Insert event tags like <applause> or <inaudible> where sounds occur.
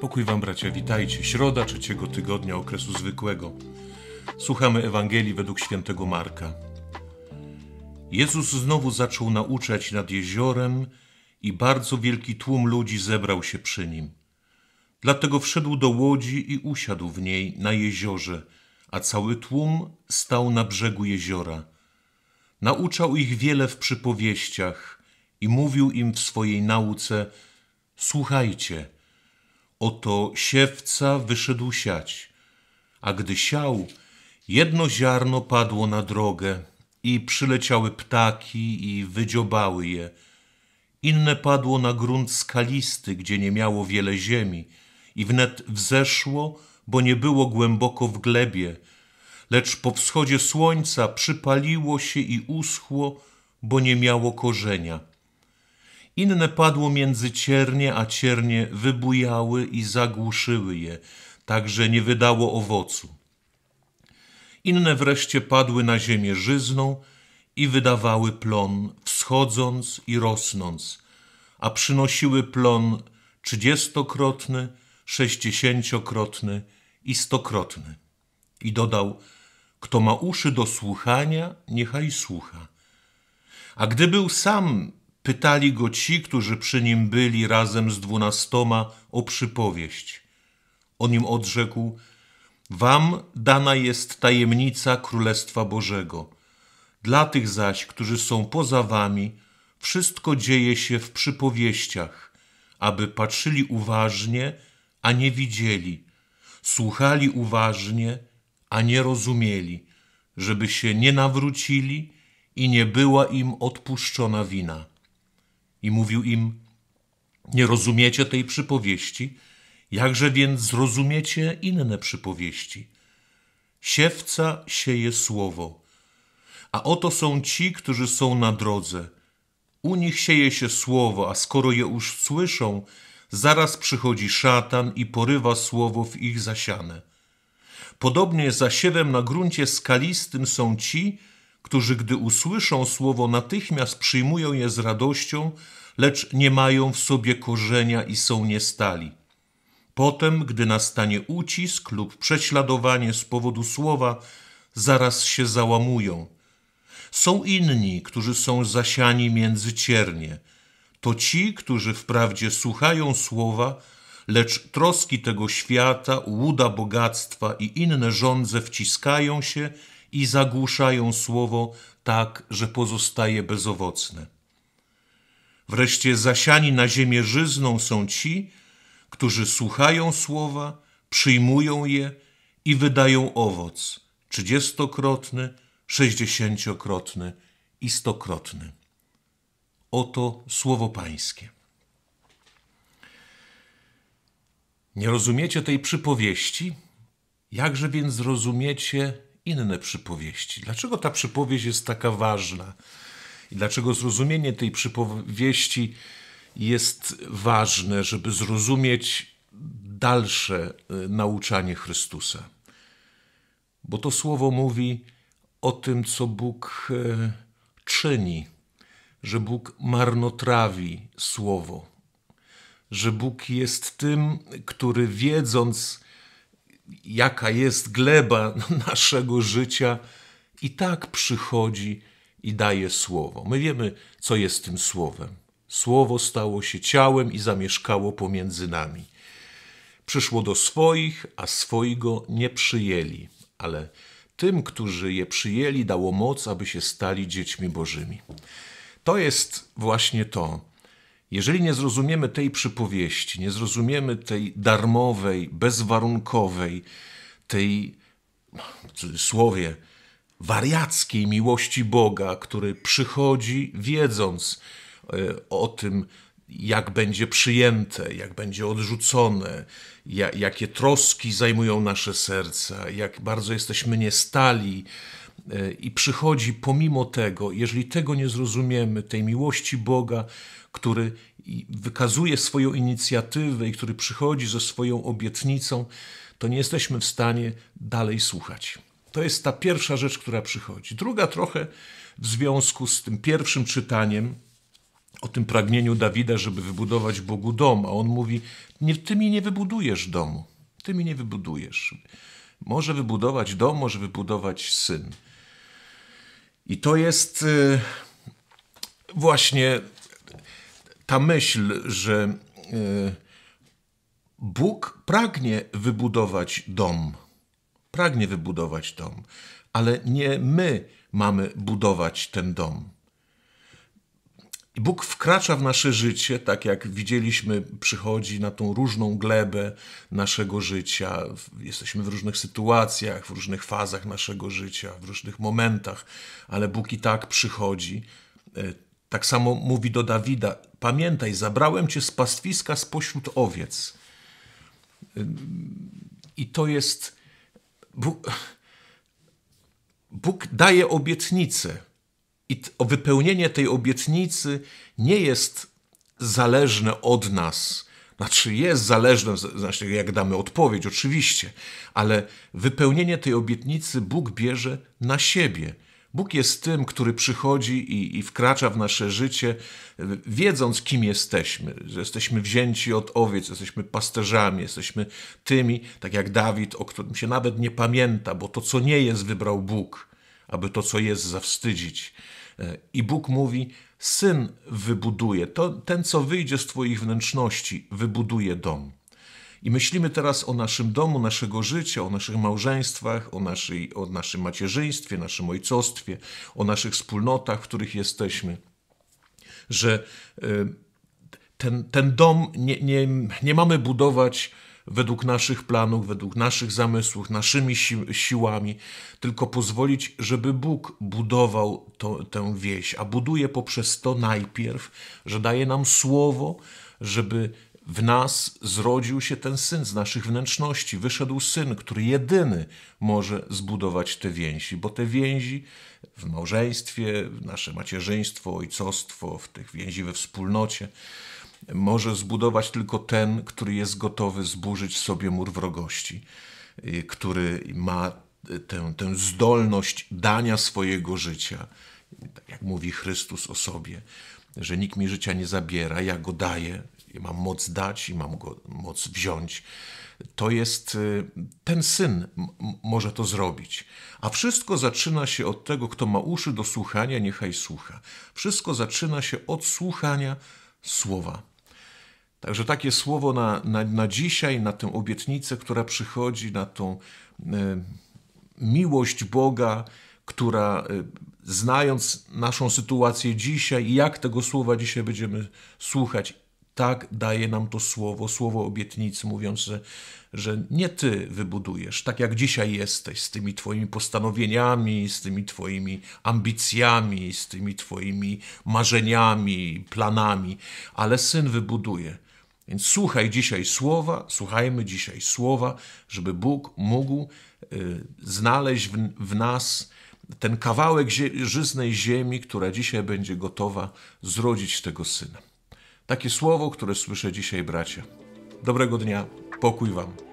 Pokój wam bracia, witajcie. Środa trzeciego tygodnia okresu zwykłego. Słuchamy Ewangelii według świętego Marka. Jezus znowu zaczął nauczać nad jeziorem i bardzo wielki tłum ludzi zebrał się przy nim. Dlatego wszedł do łodzi i usiadł w niej na jeziorze, a cały tłum stał na brzegu jeziora. Nauczał ich wiele w przypowieściach i mówił im w swojej nauce: Słuchajcie, Oto siewca wyszedł siać, a gdy siał, jedno ziarno padło na drogę i przyleciały ptaki i wydziobały je. Inne padło na grunt skalisty, gdzie nie miało wiele ziemi i wnet wzeszło, bo nie było głęboko w glebie, lecz po wschodzie słońca przypaliło się i uschło, bo nie miało korzenia. Inne padło między ciernie, a ciernie wybujały i zagłuszyły je, tak że nie wydało owocu. Inne wreszcie padły na ziemię żyzną i wydawały plon, wschodząc i rosnąc, a przynosiły plon trzydziestokrotny, sześćdziesięciokrotny i stokrotny. I dodał, kto ma uszy do słuchania, niechaj słucha. A gdy był sam, pytali go ci, którzy przy nim byli razem z dwunastoma, o przypowieść. On im odrzekł: Wam dana jest tajemnica Królestwa Bożego. Dla tych zaś, którzy są poza wami, wszystko dzieje się w przypowieściach, aby patrzyli uważnie, a nie widzieli, słuchali uważnie, a nie rozumieli, żeby się nie nawrócili i nie była im odpuszczona wina i mówił im: Nie rozumiecie tej przypowieści? Jakże więc zrozumiecie inne przypowieści? Siewca sieje słowo, a oto są ci, którzy są na drodze. U nich sieje się słowo, a skoro je już słyszą, zaraz przychodzi szatan i porywa słowo w ich zasiane. Podobnie zasiewem na gruncie skalistym są ci, którzy gdy usłyszą słowo, natychmiast przyjmują je z radością, lecz nie mają w sobie korzenia i są niestali. Potem, gdy nastanie ucisk lub prześladowanie z powodu słowa, zaraz się załamują. Są inni, którzy są zasiani między ciernie. To ci, którzy wprawdzie słuchają słowa, lecz troski tego świata, łuda bogactwa i inne żądze wciskają się i zagłuszają słowo tak, że pozostaje bezowocne. Wreszcie zasiani na ziemię żyzną są ci, którzy słuchają słowa, przyjmują je i wydają owoc trzydziestokrotny, sześćdziesięciokrotny i stokrotny. Oto słowo Pańskie. Nie rozumiecie tej przypowieści? Jakże więc rozumiecie inne przypowieści. Dlaczego ta przypowieść jest taka ważna? I dlaczego zrozumienie tej przypowieści jest ważne, żeby zrozumieć dalsze y, nauczanie Chrystusa? Bo to słowo mówi o tym, co Bóg e, czyni, że Bóg marnotrawi słowo, że Bóg jest tym, który wiedząc, jaka jest gleba <laughs> naszego życia, i tak przychodzi i daje słowo. My wiemy, co jest tym słowem. Słowo stało się ciałem i zamieszkało pomiędzy nami. Przyszło do swoich, a swojego nie przyjęli, ale tym, którzy je przyjęli, dało moc, aby się stali dziećmi Bożymi. To jest właśnie to. Jeżeli nie zrozumiemy tej przypowieści, nie zrozumiemy tej darmowej, bezwarunkowej, tej w cudzysłowie wariackiej miłości Boga, który przychodzi wiedząc e, o tym, jak będzie przyjęte, jak będzie odrzucone, jakie troski zajmują nasze serca, jak bardzo jesteśmy niestali. E, I przychodzi pomimo tego, jeżeli tego nie zrozumiemy, tej miłości Boga, który wykazuje swoją inicjatywę i który przychodzi ze swoją obietnicą, to nie jesteśmy w stanie dalej słuchać. To jest ta pierwsza rzecz, która przychodzi. Druga trochę w związku z tym pierwszym czytaniem o tym pragnieniu Dawida, żeby wybudować Bogu dom, a on mówi: nie, Ty mi nie wybudujesz domu, ty mi nie wybudujesz. Może wybudować dom, może wybudować syn. I to jest y, właśnie ta myśl, że e, Bóg pragnie wybudować dom, pragnie wybudować dom, ale nie my mamy budować ten dom. Bóg wkracza w nasze życie, tak jak widzieliśmy, przychodzi na tą różną glebę naszego życia. Jesteśmy w różnych sytuacjach, w różnych fazach naszego życia, w różnych momentach, ale Bóg i tak przychodzi e, tak samo mówi do Dawida: Pamiętaj, zabrałem cię z pastwiska spośród owiec. I to jest. Bóg, Bóg daje obietnicę. I wypełnienie tej obietnicy nie jest zależne od nas. Znaczy, jest zależne, znaczy jak damy odpowiedź, oczywiście, ale wypełnienie tej obietnicy Bóg bierze na siebie. Bóg jest tym, który przychodzi i, i, wkracza w nasze życie, wiedząc, kim jesteśmy, że jesteśmy wzięci od owiec, jesteśmy pasterzami, jesteśmy tymi, tak jak Dawid, o którym się nawet nie pamięta, bo to, co nie jest, wybrał Bóg, aby to, co jest, zawstydzić. E, I Bóg mówi: Syn wybuduje, to ten, co wyjdzie z Twoich wnętrzności, wybuduje dom. I myślimy teraz o naszym domu, naszego życia, o naszych małżeństwach, o, naszej, o naszym macierzyństwie, naszym ojcostwie, o naszych wspólnotach, w których jesteśmy. Że e, ten, ten dom nie, nie, nie mamy budować według naszych planów, według naszych zamysłów, naszymi si siłami, tylko pozwolić, żeby Bóg budował to, tę wieś, a buduje poprzez to najpierw, że daje nam słowo, żeby w nas zrodził się ten syn z naszych wnętrzności, wyszedł syn, który jedyny może zbudować te więzi, bo te więzi w małżeństwie, nasze macierzyństwo, ojcostwo, w tych więzi we wspólnocie, może zbudować tylko ten, który jest gotowy zburzyć sobie mur wrogości, y, który ma tę, tę zdolność dania swojego życia, tak jak mówi Chrystus o sobie, że nikt mi życia nie zabiera, ja go daję, mam moc dać, i mam go moc wziąć. To jest y, ten syn może to zrobić. A wszystko zaczyna się od tego, kto ma uszy do słuchania, niechaj słucha. Wszystko zaczyna się od słuchania słowa. Także takie słowo na, na, na dzisiaj, na tę obietnicę, która przychodzi, na tą y, miłość Boga, która y, znając naszą sytuację dzisiaj jak tego słowa dzisiaj będziemy słuchać tak daje nam to słowo, słowo obietnicy, mówiąc, że, że nie ty wybudujesz, tak jak dzisiaj jesteś, z tymi twoimi postanowieniami, z tymi twoimi ambicjami, z tymi twoimi marzeniami, planami, ale syn wybuduje. Więc słuchaj dzisiaj słowa, słuchajmy dzisiaj słowa, żeby Bóg mógł y, znaleźć w, w nas ten kawałek zie żyznej ziemi, która dzisiaj będzie gotowa zrodzić tego syna. Takie słowo, które słyszę dzisiaj, bracie. Dobrego dnia, pokój Wam.